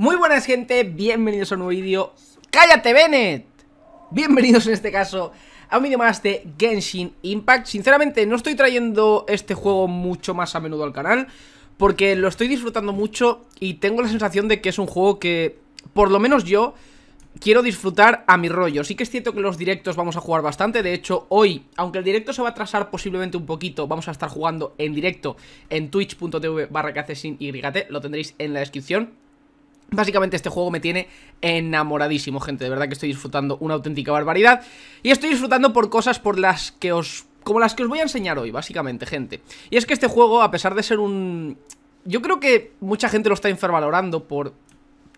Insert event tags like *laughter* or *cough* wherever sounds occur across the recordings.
Muy buenas gente, bienvenidos a un nuevo vídeo ¡Cállate Bennett! Bienvenidos en este caso a un vídeo más de Genshin Impact Sinceramente no estoy trayendo este juego mucho más a menudo al canal Porque lo estoy disfrutando mucho y tengo la sensación de que es un juego que Por lo menos yo quiero disfrutar a mi rollo. Sí que es cierto que los directos vamos a jugar bastante, de hecho hoy, aunque el directo se va a atrasar posiblemente un poquito, vamos a estar jugando en directo en twitch.tv barra lo tendréis en la descripción. Básicamente este juego me tiene enamoradísimo, gente. De verdad que estoy disfrutando una auténtica barbaridad. Y estoy disfrutando por cosas por las que os... Como las que os voy a enseñar hoy, básicamente, gente. Y es que este juego, a pesar de ser un... Yo creo que mucha gente lo está infravalorando por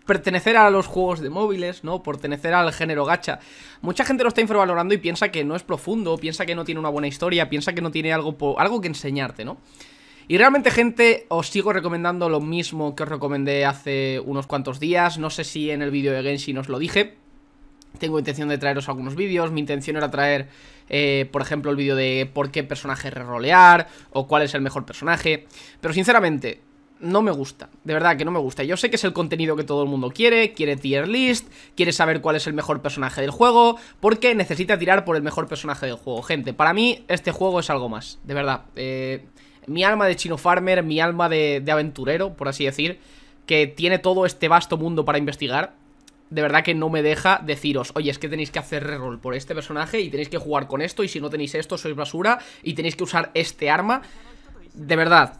pertenecer a los juegos de móviles, ¿no? pertenecer al género gacha. Mucha gente lo está infravalorando y piensa que no es profundo, piensa que no tiene una buena historia, piensa que no tiene algo, algo que enseñarte, ¿no? Y realmente, gente, os sigo recomendando lo mismo que os recomendé hace unos cuantos días. No sé si en el vídeo de Genshin os lo dije. Tengo intención de traeros algunos vídeos. Mi intención era traer, eh, por ejemplo, el vídeo de por qué personaje re-rolear o cuál es el mejor personaje. Pero sinceramente, no me gusta, de verdad que no me gusta. Yo sé que es el contenido que todo el mundo quiere, quiere tier list, quiere saber cuál es el mejor personaje del juego, porque necesita tirar por el mejor personaje del juego. Gente, para mí este juego es algo más, de verdad. Eh, mi alma de chino farmer, mi alma de, de aventurero, por así decir, que tiene todo este vasto mundo para investigar, de verdad que no me deja deciros, oye, es que tenéis que hacer reroll por este personaje y tenéis que jugar con esto y si no tenéis esto sois basura y tenéis que usar este arma. De verdad,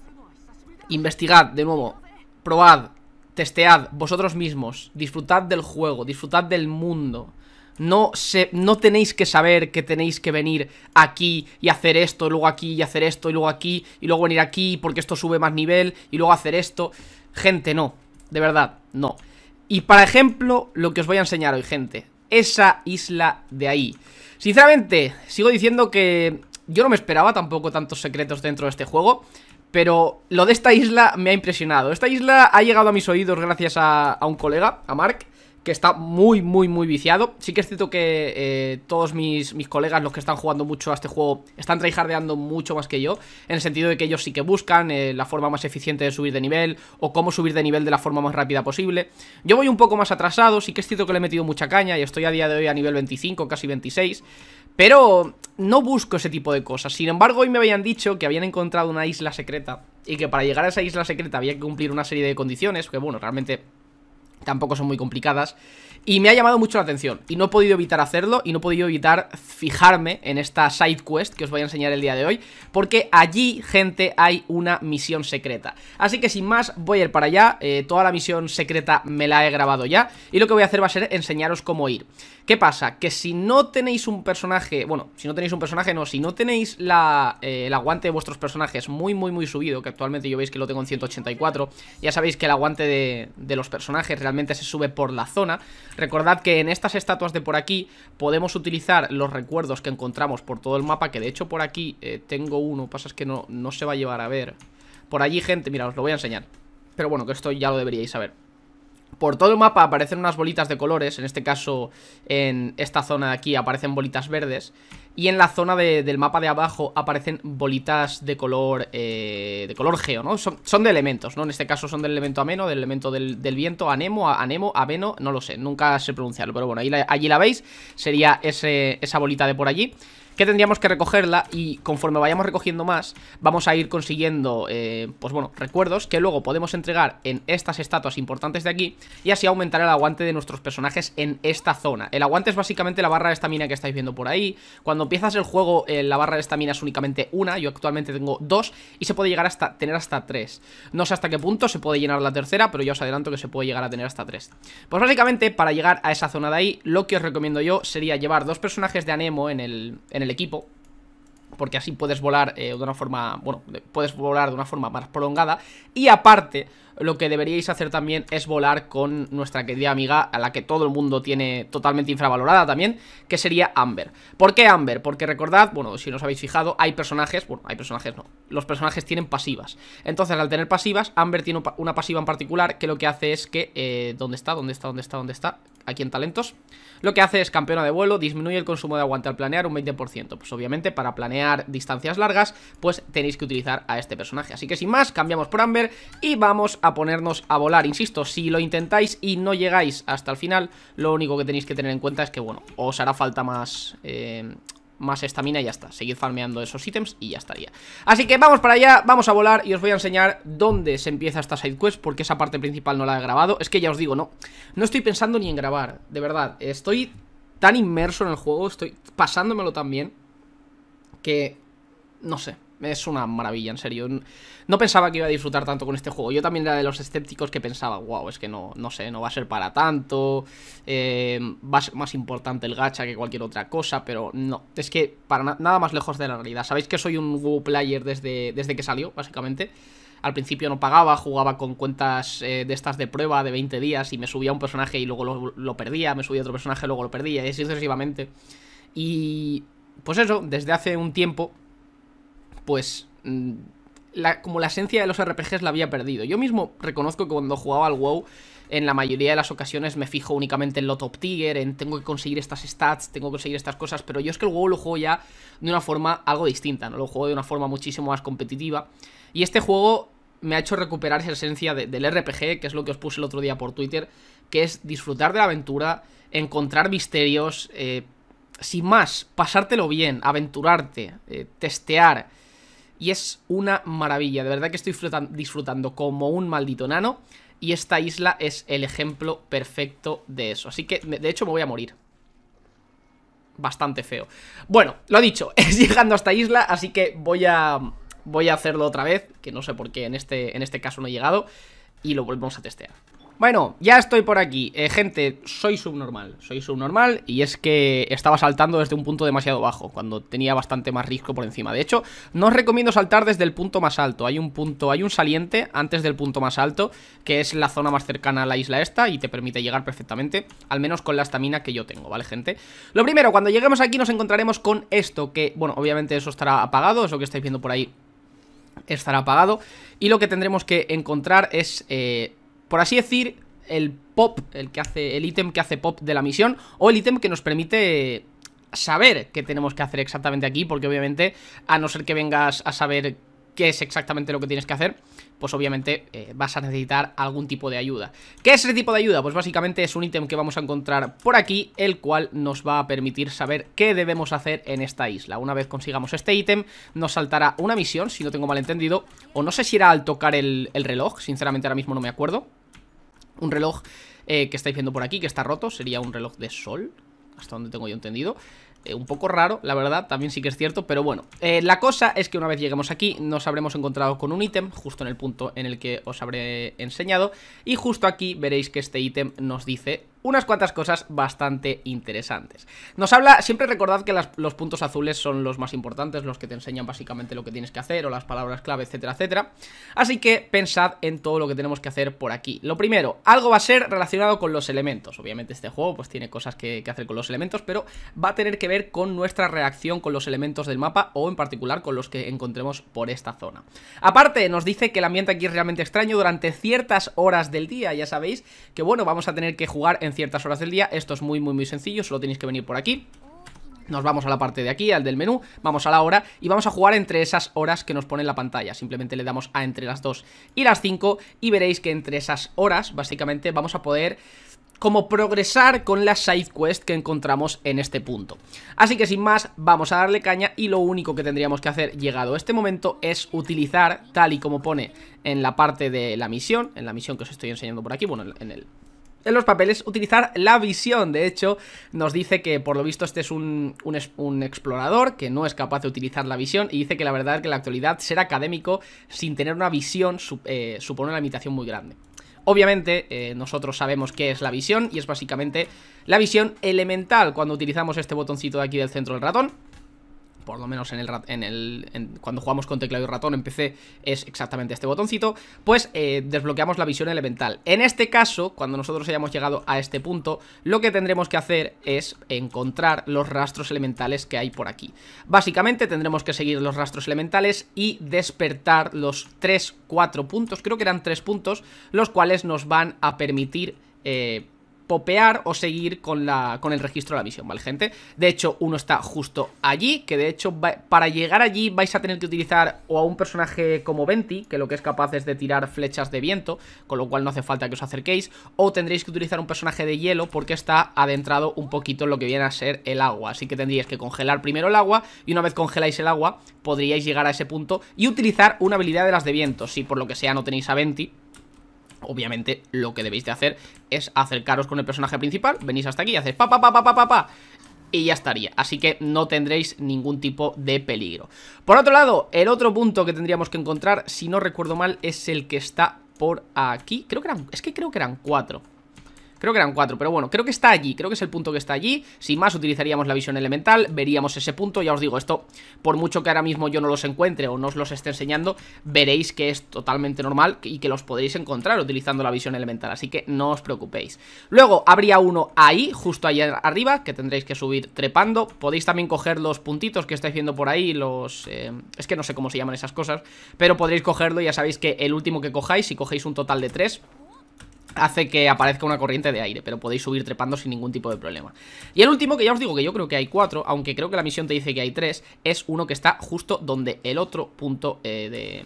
investigad de nuevo, probad, testead vosotros mismos, disfrutad del juego, disfrutad del mundo. No, se, no tenéis que saber que tenéis que venir aquí y hacer esto, y luego aquí y hacer esto, y luego aquí, y luego venir aquí porque esto sube más nivel, y luego hacer esto. Gente, no. De verdad, no. Y para ejemplo, lo que os voy a enseñar hoy, gente. Esa isla de ahí. Sinceramente, sigo diciendo que yo no me esperaba tampoco tantos secretos dentro de este juego. Pero lo de esta isla me ha impresionado. Esta isla ha llegado a mis oídos gracias a, a un colega, a Mark que está muy, muy, muy viciado. Sí que es cierto que eh, todos mis, mis, colegas, los que están jugando mucho a este juego, están tryhardeando mucho más que yo, en el sentido de que ellos sí que buscan eh, la forma más eficiente de subir de nivel, o cómo subir de nivel de la forma más rápida posible. Yo voy un poco más atrasado, sí que es cierto que le he metido mucha caña, y estoy a día de hoy a nivel 25, casi 26, pero no busco ese tipo de cosas. Sin embargo, hoy me habían dicho que habían encontrado una isla secreta, y que para llegar a esa isla secreta había que cumplir una serie de condiciones, que bueno, realmente tampoco son muy complicadas. Y me ha llamado mucho la atención, y no he podido evitar hacerlo, y no he podido evitar fijarme en esta side quest que os voy a enseñar el día de hoy, porque allí, gente, hay una misión secreta. Así que sin más, voy a ir para allá, eh, toda la misión secreta me la he grabado ya, y lo que voy a hacer va a ser enseñaros cómo ir. ¿Qué pasa? Que si no tenéis un personaje, bueno, si no tenéis un personaje no, si no tenéis la, eh, el aguante de vuestros personajes muy, muy, muy subido, que actualmente yo veis que lo tengo en 184, ya sabéis que el aguante de, los personajes realmente se sube por la zona. Recordad que en estas estatuas de por aquí podemos utilizar los recuerdos que encontramos por todo el mapa, que de hecho por aquí eh, tengo uno, pasa es que no, no se va a llevar a ver. Por allí, gente, mira, os lo voy a enseñar. Pero bueno, que esto ya lo deberíais saber. Por todo el mapa aparecen unas bolitas de colores, en este caso en esta zona de aquí aparecen bolitas verdes y en la zona del mapa de abajo aparecen bolitas de color eh, de color geo, ¿no? Son, de elementos, ¿no? En este caso son del elemento ameno, del elemento del, viento, anemo, a, anemo, aveno, no lo sé, nunca sé pronunciarlo, pero bueno, ahí allí la veis, sería ese, esa bolita de por allí que tendríamos que recogerla y conforme vayamos recogiendo más, vamos a ir consiguiendo, eh, pues bueno, recuerdos que luego podemos entregar en estas estatuas importantes de aquí y así aumentar el aguante de nuestros personajes en esta zona. El aguante es básicamente la barra de estamina que estáis viendo por ahí. Cuando empiezas el juego, eh, la barra de estamina es únicamente una, yo actualmente tengo dos y se puede llegar a tener hasta tres. No sé hasta qué punto se puede llenar la tercera, pero ya os adelanto que se puede llegar a tener hasta tres. Pues básicamente, para llegar a esa zona de ahí, lo que os recomiendo yo sería llevar dos personajes de Anemo en el, el equipo porque así puedes volar eh, de una forma, bueno, puedes volar de una forma más prolongada y aparte lo que deberíais hacer también es volar con nuestra querida amiga a la que todo el mundo tiene totalmente infravalorada también, que sería Amber. ¿Por qué Amber? Porque recordad, bueno, si no os habéis fijado, hay personajes, bueno, hay personajes no, los personajes tienen pasivas. Entonces, al tener pasivas, Amber tiene una pasiva en particular que lo que hace es que, eh, ¿dónde está? ¿Dónde está? ¿Dónde está? ¿Dónde está? Aquí en talentos lo que hace es campeona de vuelo, disminuye el consumo de aguante al planear un 20%. Pues obviamente para planear distancias largas, pues tenéis que utilizar a este personaje. Así que sin más, cambiamos por Amber y vamos a ponernos a volar. Insisto, si lo intentáis y no llegáis hasta el final, lo único que tenéis que tener en cuenta es que, bueno, os hará falta más... Eh, más estamina y ya está Seguid farmeando esos ítems y ya estaría Así que vamos para allá, vamos a volar y os voy a enseñar dónde se empieza esta quest Porque esa parte principal no la he grabado Es que ya os digo, no, no estoy pensando ni en grabar, de verdad Estoy tan inmerso en el juego, estoy pasándomelo tan bien Que, no sé es una maravilla, en serio. No pensaba que iba a disfrutar tanto con este juego. Yo también era de los escépticos que pensaba, wow, es que no, no sé, no va a ser para tanto, em, va a ser más importante el gacha que cualquier otra cosa, pero no, es que para nada más lejos de la realidad. Sabéis que soy un WoW player desde, desde que salió, básicamente. Al principio no pagaba, jugaba con cuentas eh, de estas de prueba de 20 días y me subía un personaje y luego lo, lo perdía, me subía otro personaje y luego lo perdía, y así sucesivamente. Y pues eso, desde hace un tiempo pues... Mm, como la esencia de los RPGs la había perdido. Yo mismo reconozco que cuando jugaba al WoW, en la mayoría de las ocasiones me fijo únicamente en lo top tier, en tengo que conseguir estas stats, tengo que conseguir estas cosas, pero yo es que el WoW lo juego ya de una forma algo distinta, ¿no? Lo juego de una forma muchísimo más competitiva. Y este juego me ha hecho recuperar esa esencia del RPG, que es lo que os puse el otro día por Twitter, que es disfrutar de la aventura, encontrar misterios, eh, sin más, pasártelo bien, aventurarte, eh, testear y es una maravilla. De verdad que estoy disfrutando como un maldito nano y esta isla es el ejemplo perfecto de eso. Así que, de hecho, me voy a morir. Bastante feo. Bueno, lo dicho, *laughs* es llegando a esta isla, así que voy a, voy a hacerlo otra vez, que no sé por qué en este, en este caso no he llegado, y lo volvemos a testear. Bueno, ya estoy por aquí. Eh, gente, soy subnormal. Soy subnormal y es que estaba saltando desde un punto demasiado bajo, cuando tenía bastante más riesgo por encima. De hecho, no os recomiendo saltar desde el punto más alto. Hay un punto, hay un saliente antes del punto más alto, que es la zona más cercana a la isla esta y te permite llegar perfectamente, al menos con la estamina que yo tengo, ¿vale, gente? Lo primero, cuando lleguemos aquí nos encontraremos con esto, que, bueno, obviamente eso estará apagado, eso que estáis viendo por ahí estará apagado. Y lo que tendremos que encontrar es... Eh, por así decir, el pop, el que hace, el ítem que hace pop de la misión, o el ítem que nos permite saber qué tenemos que hacer exactamente aquí, porque obviamente, a no ser que vengas a saber qué es exactamente lo que tienes que hacer, pues obviamente eh, vas a necesitar algún tipo de ayuda. ¿Qué es ese tipo de ayuda? Pues básicamente es un ítem que vamos a encontrar por aquí, el cual nos va a permitir saber qué debemos hacer en esta isla. Una vez consigamos este ítem, nos saltará una misión, si no tengo mal entendido, o no sé si era al tocar el, reloj, sinceramente ahora mismo no me acuerdo. Un reloj eh, que estáis viendo por aquí, que está roto, sería un reloj de sol, hasta donde tengo yo entendido. Eh, un poco raro, la verdad, también sí que es cierto, pero bueno. Eh, la cosa es que una vez lleguemos aquí nos habremos encontrado con un ítem, justo en el punto en el que os habré enseñado, y justo aquí veréis que este ítem nos dice unas cuantas cosas bastante interesantes. Nos habla, siempre recordad que los puntos azules son los más importantes, los que te enseñan básicamente lo que tienes que hacer o las palabras clave, etcétera, etcétera. Así que pensad en todo lo que tenemos que hacer por aquí. Lo primero, algo va a ser relacionado con los elementos. Obviamente este juego pues tiene cosas que hacer con los elementos, pero va a tener que ver con nuestra reacción con los elementos del mapa o en particular con los que encontremos por esta zona. Aparte, nos dice que el ambiente aquí es realmente extraño durante ciertas horas del día, ya sabéis que bueno, vamos a tener que jugar en ciertas horas del día Esto es muy muy muy sencillo, solo tenéis que venir por aquí nos vamos a la parte de aquí, al del menú, vamos a la hora y vamos a jugar entre esas horas que nos pone en la pantalla. Simplemente le damos a entre las 2 y las 5 y veréis que entre esas horas básicamente vamos a poder como progresar con la side quest que encontramos en este punto. Así que sin más, vamos a darle caña y lo único que tendríamos que hacer llegado a este momento es utilizar, tal y como pone en la parte de la misión, en la misión que os estoy enseñando por aquí, bueno, en el en los papeles utilizar la visión. De hecho, nos dice que por lo visto este es un, explorador que no es capaz de utilizar la visión y dice que la verdad es que en la actualidad ser académico sin tener una visión eh, supone una limitación muy grande. Obviamente, eh, nosotros sabemos qué es la visión y es básicamente la visión elemental cuando utilizamos este botoncito de aquí del centro del ratón por lo menos en el, cuando jugamos con teclado y ratón en PC es exactamente este botoncito, pues eh, desbloqueamos la visión elemental. En este caso, cuando nosotros hayamos llegado a este punto, lo que tendremos que hacer es encontrar los rastros elementales que hay por aquí. Básicamente tendremos que seguir los rastros elementales y despertar los 3, 4 puntos, creo que eran 3 puntos, los cuales nos van a permitir... Eh, popear o seguir con, la, con el registro de la misión, ¿vale, gente? De hecho, uno está justo allí, que de hecho, para llegar allí vais a tener que utilizar o a un personaje como Venti, que lo que es capaz es de tirar flechas de viento, con lo cual no hace falta que os acerquéis, o tendréis que utilizar un personaje de hielo porque está adentrado un poquito en lo que viene a ser el agua, así que tendríais que congelar primero el agua, y una vez congeláis el agua, podríais llegar a ese punto y utilizar una habilidad de las de viento, si por lo que sea no tenéis a Venti, Obviamente lo que debéis de hacer es acercaros con el personaje principal, venís hasta aquí, y hacéis pa pa pa pa pa pa pa y ya estaría, así que no tendréis ningún tipo de peligro. Por otro lado, el otro punto que tendríamos que encontrar, si no recuerdo mal, es el que está por aquí, creo que eran, es que creo que eran cuatro Creo que eran cuatro, pero bueno, creo que está allí Creo que es el punto que está allí Sin más, utilizaríamos la visión elemental Veríamos ese punto, ya os digo, esto Por mucho que ahora mismo yo no los encuentre o no os los esté enseñando Veréis que es totalmente normal y que los podréis encontrar utilizando la visión elemental Así que no os preocupéis Luego habría uno ahí, justo ahí arriba Que tendréis que subir trepando Podéis también coger los puntitos que estáis viendo por ahí Los... Eh, es que no sé cómo se llaman esas cosas Pero podréis cogerlo, ya sabéis que el último que cojáis Si cogéis un total de tres hace que aparezca una corriente de aire, pero podéis subir trepando sin ningún tipo de problema. Y el último, que ya os digo que yo creo que hay cuatro, aunque creo que la misión te dice que hay tres, es uno que está justo donde el otro punto eh, de,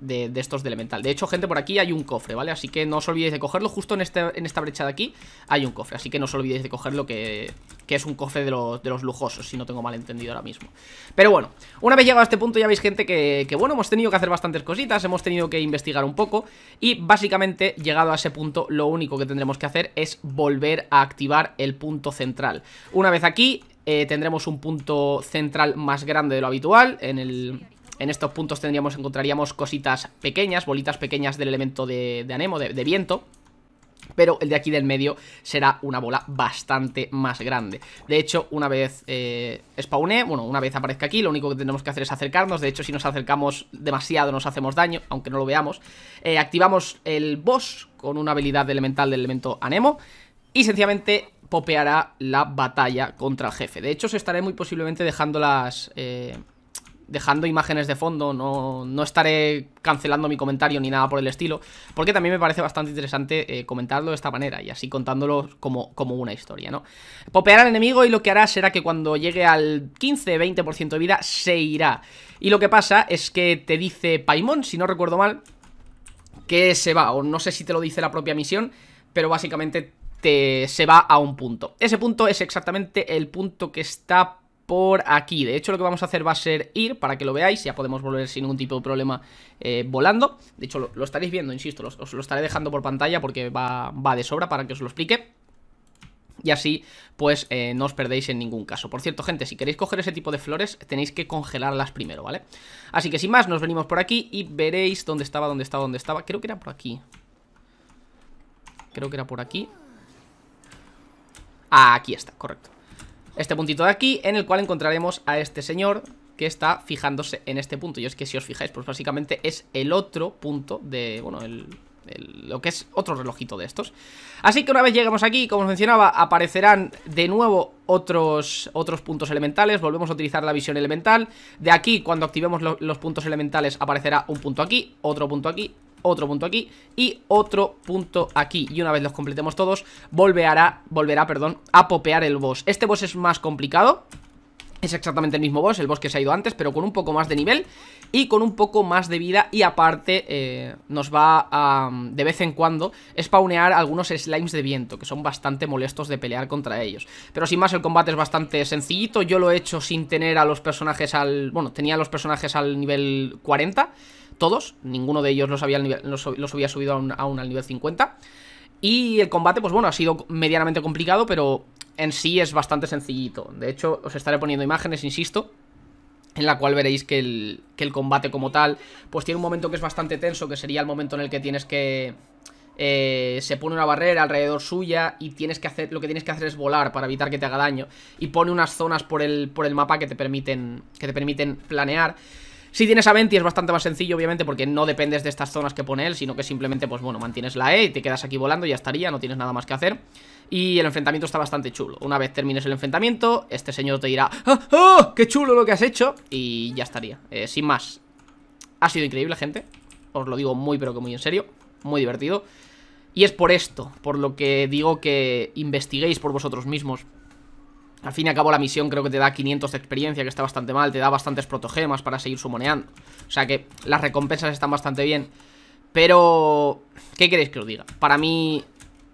de, estos de elemental De hecho, gente, por aquí hay un cofre, ¿vale? Así que no os olvidéis de cogerlo, justo en, este, en esta brecha de aquí hay un cofre Así que no os olvidéis de cogerlo, que, es un cofre de los, lujosos, si no tengo mal entendido ahora mismo Pero bueno, una vez llegado a este punto ya veis, gente, que, bueno, hemos tenido que hacer bastantes cositas Hemos tenido que investigar un poco Y básicamente, llegado a ese punto, lo único que tendremos que hacer es volver a activar el punto central Una vez aquí, eh, tendremos un punto central más grande de lo habitual en el, en estos puntos tendríamos, encontraríamos cositas pequeñas, bolitas pequeñas del elemento de, anemo, de, viento, pero el de aquí del medio será una bola bastante más grande. De hecho, una vez eh, spawné, bueno, una vez aparezca aquí, lo único que tenemos que hacer es acercarnos. De hecho, si nos acercamos demasiado nos hacemos daño, aunque no lo veamos. Eh, activamos el boss con una habilidad elemental del elemento anemo. Y sencillamente popeará la batalla contra el jefe. De hecho, estaré muy posiblemente dejando las... Eh, dejando imágenes de fondo, no, estaré cancelando mi comentario ni nada por el estilo, porque también me parece bastante interesante eh, comentarlo de esta manera y así contándolo como, como una historia, ¿no? Popear al enemigo y lo que hará será que cuando llegue al 15-20% de vida se irá. Y lo que pasa es que te dice Paimon, si no recuerdo mal, que se va, o no sé si te lo dice la propia misión, pero básicamente te, se va a un punto. Ese punto es exactamente el punto que está por aquí. De hecho, lo que vamos a hacer va a ser ir, para que lo veáis, ya podemos volver sin ningún tipo de problema eh, volando. De hecho, lo, estaréis viendo, insisto, os lo estaré dejando por pantalla porque va, de sobra para que os lo explique. Y así, pues, eh, no os perdéis en ningún caso. Por cierto, gente, si queréis coger ese tipo de flores, tenéis que congelarlas primero, ¿vale? Así que, sin más, nos venimos por aquí y veréis dónde estaba, dónde estaba, dónde estaba. Creo que era por aquí. Creo que era por aquí. Ah, Aquí está, correcto este puntito de aquí, en el cual encontraremos a este señor que está fijándose en este punto. Y es que si os fijáis, pues básicamente es el otro punto de, bueno, el, lo que es otro relojito de estos. Así que una vez llegamos aquí, como os mencionaba, aparecerán de nuevo otros, otros puntos elementales. Volvemos a utilizar la visión elemental. De aquí, cuando activemos los puntos elementales, aparecerá un punto aquí, otro punto aquí, otro punto aquí y otro punto aquí Y una vez los completemos todos, volverá, volverá perdón, a popear el boss Este boss es más complicado es exactamente el mismo boss, el boss que se ha ido antes, pero con un poco más de nivel y con un poco más de vida y aparte eh, nos va a, de vez en cuando, spawnear algunos slimes de viento, que son bastante molestos de pelear contra ellos. Pero sin más, el combate es bastante sencillito, yo lo he hecho sin tener a los personajes al... bueno, tenía a los personajes al nivel 40 todos, ninguno de ellos los había, los, había subido aún, al nivel 50. Y el combate, pues bueno, ha sido medianamente complicado, pero en sí es bastante sencillito. De hecho, os estaré poniendo imágenes, insisto, en la cual veréis que el, combate como tal, pues tiene un momento que es bastante tenso, que sería el momento en el que tienes que... Eh, se pone una barrera alrededor suya y tienes que hacer lo que tienes que hacer es volar para evitar que te haga daño y pone unas zonas por el, por el mapa que te permiten que te permiten planear si tienes a Venti es bastante más sencillo, obviamente, porque no dependes de estas zonas que pone él, sino que simplemente, pues bueno, mantienes la E y te quedas aquí volando y ya estaría, no tienes nada más que hacer. Y el enfrentamiento está bastante chulo. Una vez termines el enfrentamiento, este señor te dirá ¡Ah, ¡Oh, qué chulo lo que has hecho! Y ya estaría. Eh, sin más, ha sido increíble, gente. Os lo digo muy, pero que muy en serio. Muy divertido. Y es por esto, por lo que digo que investiguéis por vosotros mismos al fin y al cabo la misión creo que te da 500 de experiencia, que está bastante mal, te da bastantes protogemas para seguir sumoneando. O sea que las recompensas están bastante bien. Pero, ¿qué queréis que os diga? Para mí,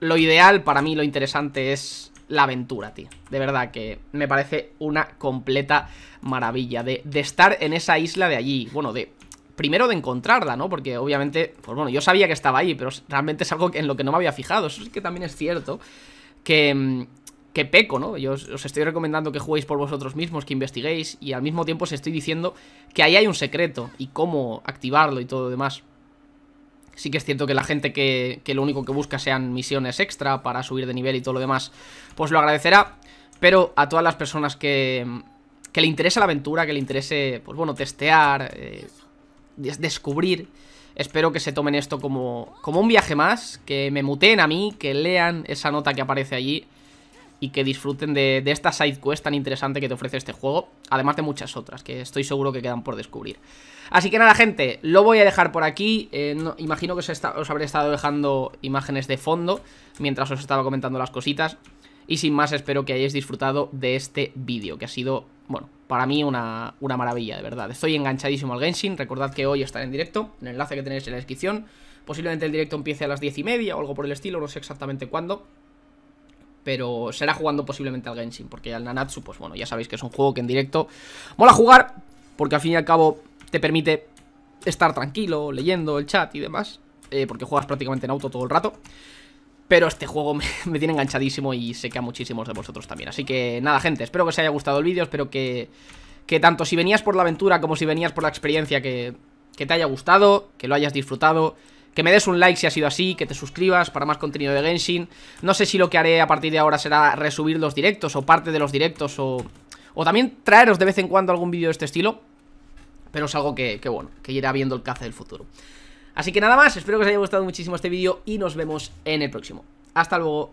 lo ideal, para mí lo interesante es la aventura, tío. De verdad que me parece una completa maravilla de, estar en esa isla de allí. Bueno, de primero de encontrarla, ¿no? Porque obviamente, pues bueno, yo sabía que estaba allí pero realmente es algo en lo que no me había fijado. Eso sí que también es cierto. Que mm, que peco, ¿no? Yo os, estoy recomendando que juguéis por vosotros mismos, que investiguéis y al mismo tiempo os estoy diciendo que ahí hay un secreto y cómo activarlo y todo lo demás. Sí que es cierto que la gente que, lo único que busca sean misiones extra para subir de nivel y todo lo demás, pues lo agradecerá. Pero a todas las personas que, que le interese la aventura, que le interese, pues bueno, testear, eh, descubrir, espero que se tomen esto como, como un viaje más, que me muteen a mí, que lean esa nota que aparece allí y que disfruten de, esta side quest tan interesante que te ofrece este juego, además de muchas otras que estoy seguro que quedan por descubrir. Así que nada, gente, lo voy a dejar por aquí. Eh, imagino que os, habré estado dejando imágenes de fondo mientras os estaba comentando las cositas. Y sin más, espero que hayáis disfrutado de este vídeo, que ha sido, bueno, para mí una, una, maravilla, de verdad. Estoy enganchadísimo al Genshin, recordad que hoy estaré en directo, el enlace que tenéis en la descripción. Posiblemente el directo empiece a las 10 y media o algo por el estilo, no sé exactamente cuándo pero será jugando posiblemente al Genshin, porque al Nanatsu, pues bueno, ya sabéis que es un juego que en directo mola jugar, porque al fin y al cabo te permite estar tranquilo, leyendo el chat y demás, eh, porque juegas prácticamente en auto todo el rato. Pero este juego *laughs* me, tiene enganchadísimo y sé que a muchísimos de vosotros también. Así que nada, gente, espero que os haya gustado el vídeo, espero que, que tanto si venías por la aventura como si venías por la experiencia que, que te haya gustado, que lo hayas disfrutado que me des un like si ha sido así, que te suscribas para más contenido de Genshin. No sé si lo que haré a partir de ahora será resubir los directos o parte de los directos o, o también traeros de vez en cuando algún vídeo de este estilo. Pero es algo que, que bueno, que irá viendo el caza del futuro. Así que nada más, espero que os haya gustado muchísimo este vídeo y nos vemos en el próximo. Hasta luego.